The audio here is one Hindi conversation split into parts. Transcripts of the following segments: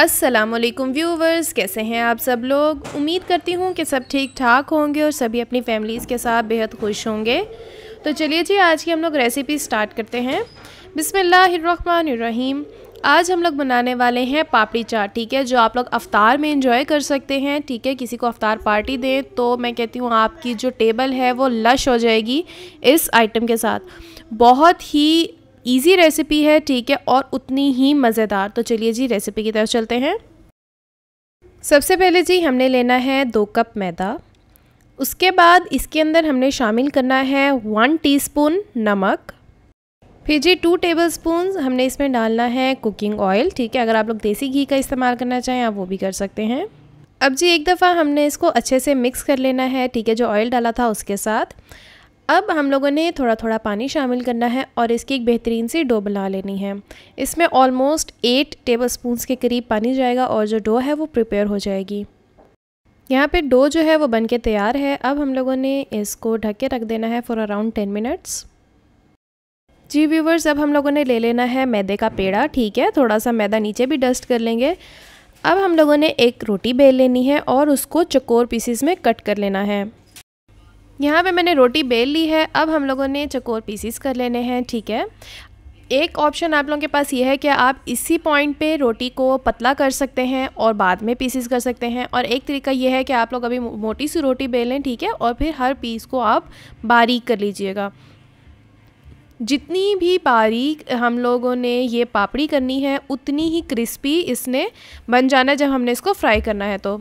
असलम व्यूवर्स कैसे हैं आप सब लोग उम्मीद करती हूँ कि सब ठीक ठाक होंगे और सभी अपनी फैमिलीज़ के साथ बेहद खुश होंगे तो चलिए जी आज की हम लोग रेसिपी स्टार्ट करते हैं बिसमीम आज हम लोग बनाने वाले हैं पापड़ी चाट ठीक है जो आप लोग अफ्तार में इंजॉय कर सकते हैं ठीक है किसी को अफ्तार पार्टी दें तो मैं कहती हूँ आपकी जो टेबल है वो लश हो जाएगी इस आइटम के साथ बहुत ही ईजी रेसिपी है ठीक है और उतनी ही मज़ेदार तो चलिए जी रेसिपी की तरफ चलते हैं सबसे पहले जी हमने लेना है दो कप मैदा उसके बाद इसके अंदर हमने शामिल करना है वन टीस्पून नमक फिर जी टू टेबल स्पून हमने इसमें डालना है कुकिंग ऑयल ठीक है अगर आप लोग देसी घी का इस्तेमाल करना चाहें आप वो भी कर सकते हैं अब जी एक दफ़ा हमने इसको अच्छे से मिक्स कर लेना है ठीक है जो ऑयल डाला था उसके साथ अब हम लोगों ने थोड़ा थोड़ा पानी शामिल करना है और इसकी एक बेहतरीन सी डो बना लेनी है इसमें ऑलमोस्ट एट टेबल स्पून्स के करीब पानी जाएगा और जो डो है वो प्रिपेयर हो जाएगी यहाँ पे डो जो है वो बन के तैयार है अब हम लोगों ने इसको ढक के रख देना है फॉर अराउंड टेन मिनट्स जी व्यूवर्स अब हम लोगों ने ले लेना है मैदे का पेड़ा ठीक है थोड़ा सा मैदा नीचे भी डस्ट कर लेंगे अब हम लोगों ने एक रोटी बेल लेनी है और उसको चकोर पीसीस में कट कर लेना है यहाँ पे मैंने रोटी बेल ली है अब हम लोगों ने चकोर पीसीस कर लेने हैं ठीक है एक ऑप्शन आप लोगों के पास ये है कि आप इसी पॉइंट पे रोटी को पतला कर सकते हैं और बाद में पीसीस कर सकते हैं और एक तरीका ये है कि आप लोग अभी मोटी सी रोटी बेलें ठीक है और फिर हर पीस को आप बारीक कर लीजिएगा जितनी भी बारीक हम लोगों ने ये पापड़ी करनी है उतनी ही क्रिस्पी इसने बन जाना जब हमने इसको फ्राई करना है तो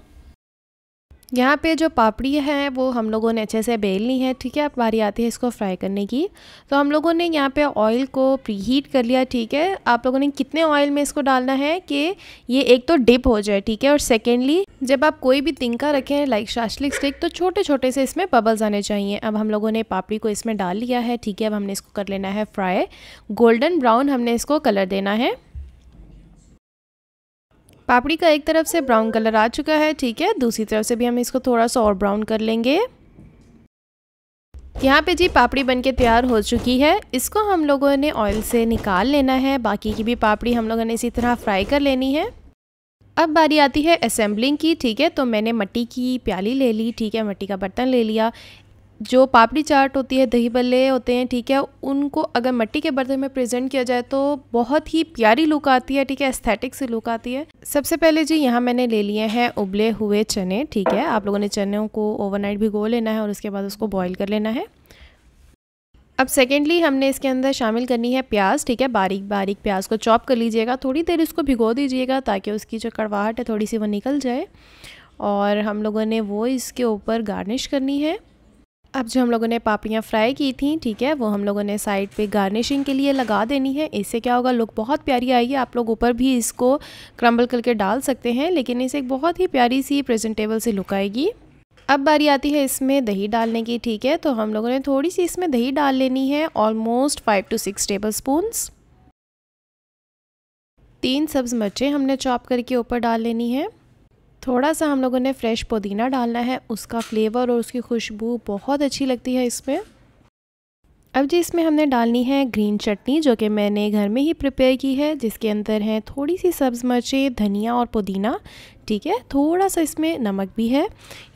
यहाँ पे जो पापड़ी है वो हम लोगों ने अच्छे से बेल ली है ठीक है अब बारी आती है इसको फ्राई करने की तो हम लोगों ने यहाँ पे ऑयल को प्री हीट कर लिया ठीक है आप लोगों ने कितने ऑयल में इसको डालना है कि ये एक तो डिप हो जाए ठीक है और सेकेंडली जब आप कोई भी तिंका रखें लाइक शाशलिक स्टिक तो छोटे छोटे से इसमें बबल्स आने चाहिए अब हम लोगों ने पापड़ी को इसमें डाल लिया है ठीक है अब हमने इसको कर लेना है फ्राई गोल्डन ब्राउन हमने इसको कलर देना है पापड़ी का एक तरफ से ब्राउन कलर आ चुका है ठीक है दूसरी तरफ से भी हम इसको थोड़ा सा और ब्राउन कर लेंगे यहाँ पे जी पापड़ी बनके तैयार हो चुकी है इसको हम लोगों ने ऑयल से निकाल लेना है बाकी की भी पापड़ी हम लोगों ने इसी तरह फ्राई कर लेनी है अब बारी आती है असेंबलिंग की ठीक है तो मैंने मट्टी की प्याली ले ली ठीक है मट्टी का बर्तन ले लिया जो पापड़ी चाट होती है दही बल्ले होते हैं ठीक है उनको अगर मट्टी के बर्तन में प्रेजेंट किया जाए तो बहुत ही प्यारी लुक आती है ठीक है एस्थेटिक से लुक आती है सबसे पहले जी यहाँ मैंने ले लिए हैं उबले हुए चने ठीक है आप लोगों ने चनों को ओवरनाइट भिगो लेना है और उसके बाद उसको बॉयल कर लेना है अब सेकेंडली हमने इसके अंदर शामिल करनी है प्याज ठीक है बारीक बारीक प्याज को चॉप कर लीजिएगा थोड़ी देर इसको भिगो दीजिएगा ताकि उसकी जो कड़वाहट है थोड़ी सी वो निकल जाए और हम लोगों ने वो इसके ऊपर गार्निश करनी है अब जो हम लोगों ने पापड़ियाँ फ्राई की थी ठीक है वो हम लोगों ने साइड पे गार्निशिंग के लिए लगा देनी है इससे क्या होगा लुक बहुत प्यारी आएगी आप लोग ऊपर भी इसको क्रम्बल करके डाल सकते हैं लेकिन इसे एक बहुत ही प्यारी सी प्रेजेंटेबल सी लुक आएगी अब बारी आती है इसमें दही डालने की ठीक है तो हम लोगों ने थोड़ी सी इसमें दही डाल लेनी है almost five to six tablespoon तीन सब्ज़ मिर्चें हमने चॉप करके ऊपर डाल लेनी है थोड़ा सा हम लोगों ने फ्रेश पुदीना डालना है उसका फ्लेवर और उसकी खुशबू बहुत अच्छी लगती है इसमें अब जी इसमें हमने डालनी है ग्रीन चटनी जो कि मैंने घर में ही प्रिपेयर की है जिसके अंदर है थोड़ी सी सब्ज़ मिर्चें धनिया और पुदीना ठीक है थोड़ा सा इसमें नमक भी है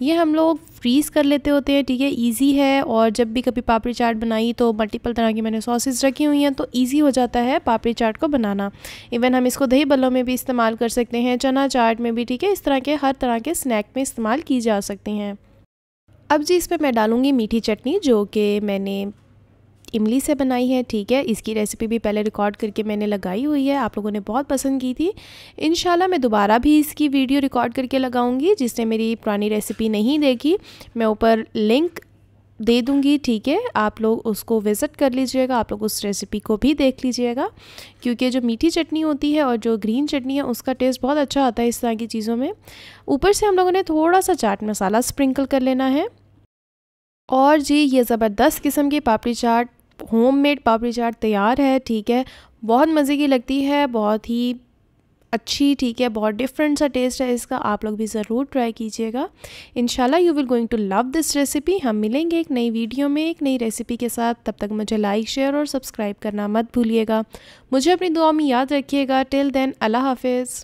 ये हम लोग फ्रीज़ कर लेते होते हैं ठीक है इजी है और जब भी कभी पापड़ी चाट बनाई तो मल्टीपल तरह की मैंने सॉसेज रखी हुई हैं तो इजी हो जाता है पापड़ी चाट को बनाना इवन हम इसको दही बल्लों में भी इस्तेमाल कर सकते हैं चना चाट में भी ठीक है इस तरह के हर तरह के स्नैक में इस्तेमाल की जा सकती हैं अब जी इसमें मैं डालूँगी मीठी चटनी जो कि मैंने इमली से बनाई है ठीक है इसकी रेसिपी भी पहले रिकॉर्ड करके मैंने लगाई हुई है आप लोगों ने बहुत पसंद की थी इन मैं दोबारा भी इसकी वीडियो रिकॉर्ड करके लगाऊंगी जिसने मेरी पुरानी रेसिपी नहीं देखी मैं ऊपर लिंक दे दूंगी ठीक है आप लोग उसको विज़िट कर लीजिएगा आप लोग उस रेसिपी को भी देख लीजिएगा क्योंकि जो मीठी चटनी होती है और जो ग्रीन चटनी है उसका टेस्ट बहुत अच्छा आता है इस तरह की चीज़ों में ऊपर से हम लोगों ने थोड़ा सा चाट मसाला स्प्रिंकल कर लेना है और जी ये ज़बरदस्त किस्म की पापड़ी चाट होममेड पापड़ी चाट तैयार है ठीक है बहुत मज़े की लगती है बहुत ही अच्छी ठीक है बहुत डिफरेंट सा टेस्ट है इसका आप लोग भी ज़रूर ट्राई कीजिएगा and you will going to love this recipe हम मिलेंगे एक नई वीडियो में एक नई रेसिपी के साथ तब तक मुझे लाइक शेयर और सब्सक्राइब करना मत भूलिएगा मुझे अपनी दुआ में याद रखिएगा टिल देन अल्लाह हाफिज़